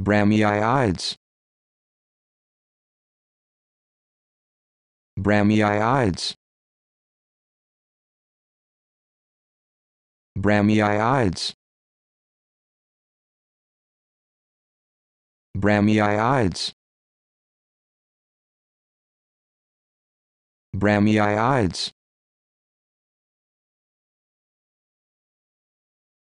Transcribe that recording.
Bromeliads. Bromeliads. Bromeliads. Bromeliads. Bromeliads.